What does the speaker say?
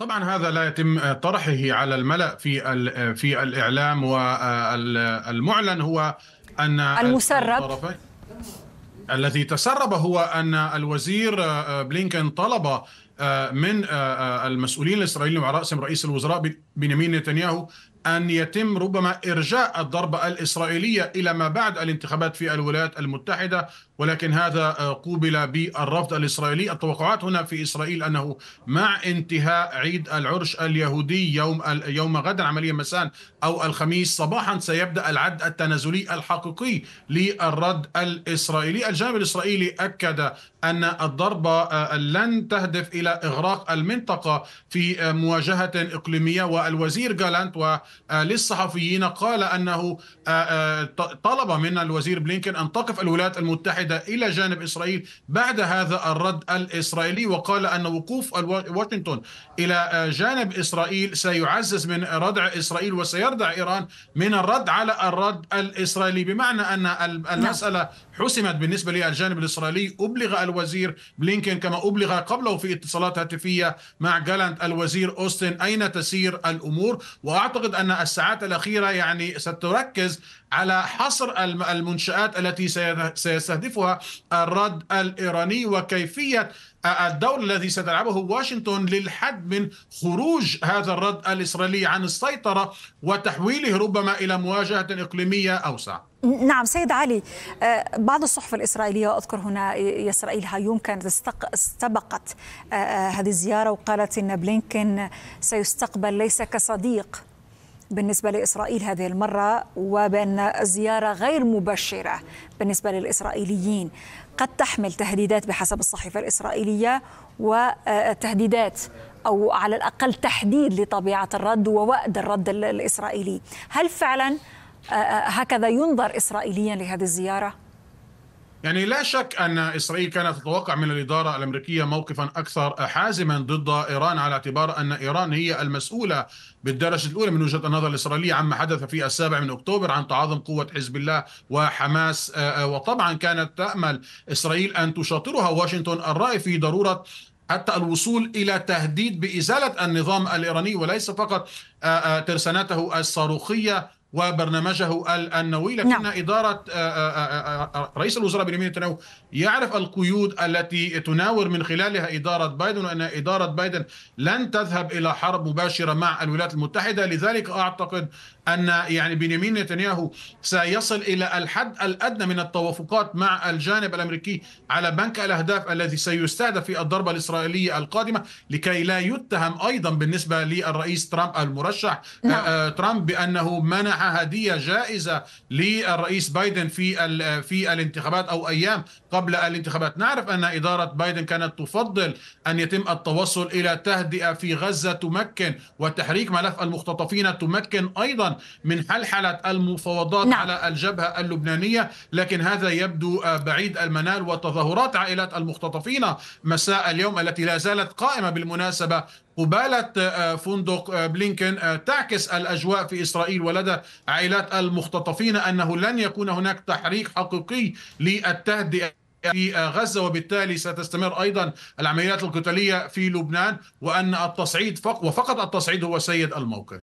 طبعا هذا لا يتم طرحه على الملأ في في الإعلام والمعلن هو أن المسرب الذي تسرب هو أن الوزير بلينكن طلب من المسؤولين الإسرائيليين وعلى رأسهم رئيس الوزراء بنيامين نتنياهو أن يتم ربما إرجاء الضربة الإسرائيلية إلى ما بعد الانتخابات في الولايات المتحدة ولكن هذا آه، قوبل بالرفض الإسرائيلي التوقعات هنا في إسرائيل أنه مع انتهاء عيد العرش اليهودي يوم يوم غدا عمليا مساء أو الخميس صباحا سيبدأ العد التنازلي الحقيقي للرد الإسرائيلي الجانب الإسرائيلي أكد أن الضربة آه، لن تهدف إلى إغراق المنطقة في آه، مواجهة إقليمية والوزير جالانت و آه، للصحفيين قال انه آه، آه، طلب من الوزير بلينكن ان تقف الولايات المتحده الى جانب اسرائيل بعد هذا الرد الاسرائيلي وقال ان وقوف واشنطن الى جانب اسرائيل سيعزز من ردع اسرائيل وسيردع ايران من الرد على الرد الاسرائيلي بمعنى ان نعم. المساله حسمت بالنسبه للجانب الاسرائيلي ابلغ الوزير بلينكن كما ابلغ قبله في اتصالات هاتفيه مع جالانت الوزير اوستن اين تسير الامور واعتقد أن الساعات الأخيرة يعني ستركز على حصر المنشآت التي سيستهدفها الرد الإيراني وكيفية الدور الذي ستلعبه واشنطن للحد من خروج هذا الرد الإسرائيلي عن السيطرة وتحويله ربما إلى مواجهة إقليمية أوسع نعم سيد علي بعض الصحف الإسرائيلية وأذكر هنا إسرائيل هايوم كانت استبقت هذه الزيارة وقالت إن بلينكن سيستقبل ليس كصديق بالنسبة لإسرائيل هذه المرة وبأن الزيارة غير مبشرة بالنسبة للإسرائيليين قد تحمل تهديدات بحسب الصحيفة الإسرائيلية وتهديدات أو على الأقل تحديد لطبيعة الرد ووأد الرد الإسرائيلي هل فعلا آه، آه، هكذا ينظر إسرائيليا لهذه الزيارة؟ يعني لا شك أن إسرائيل كانت تتوقع من الإدارة الأمريكية موقفا أكثر حازما ضد إيران على اعتبار أن إيران هي المسؤولة بالدرجة الأولى من وجهة النظر الإسرائيلية عما حدث في السابع من أكتوبر عن تعاظم قوة حزب الله وحماس آه، آه، وطبعا كانت تأمل إسرائيل أن تشاطرها واشنطن الرأي في ضرورة حتى الوصول الى تهديد بازاله النظام الايراني وليس فقط آه، ترسانته الصاروخيه وبرنامجه النووي لكن نعم. إدارة آه، آه، آه، رئيس الوزراء بنيامين نتنياهو يعرف القيود التي تناور من خلالها إدارة بايدن وأن إدارة بايدن لن تذهب إلى حرب مباشرة مع الولايات المتحدة لذلك أعتقد أن يعني بنيامين نتنياهو سيصل إلى الحد الأدنى من التوافقات مع الجانب الأمريكي على بنك الأهداف الذي سيستهدف في الضربة الإسرائيلية القادمة لكي لا يتهم أيضا بالنسبة للرئيس ترامب المرشح نعم. ترامب بأنه منع منحها هديه جائزه للرئيس بايدن في في الانتخابات او ايام قبل الانتخابات، نعرف ان اداره بايدن كانت تفضل ان يتم التوصل الى تهدئه في غزه تمكن وتحريك ملف المختطفين تمكن ايضا من حلحله المفاوضات نعم. على الجبهه اللبنانيه، لكن هذا يبدو بعيد المنال وتظاهرات عائلات المختطفين مساء اليوم التي لا زالت قائمه بالمناسبه قبالة آه، فندق آه، بلينكن آه، تعكس الأجواء في إسرائيل ولدى عائلات المختطفين أنه لن يكون هناك تحريك حقيقي للتهدئة في غزة وبالتالي ستستمر أيضا العمليات القتالية في لبنان وأن التصعيد فقط وفقط التصعيد هو سيد الموقف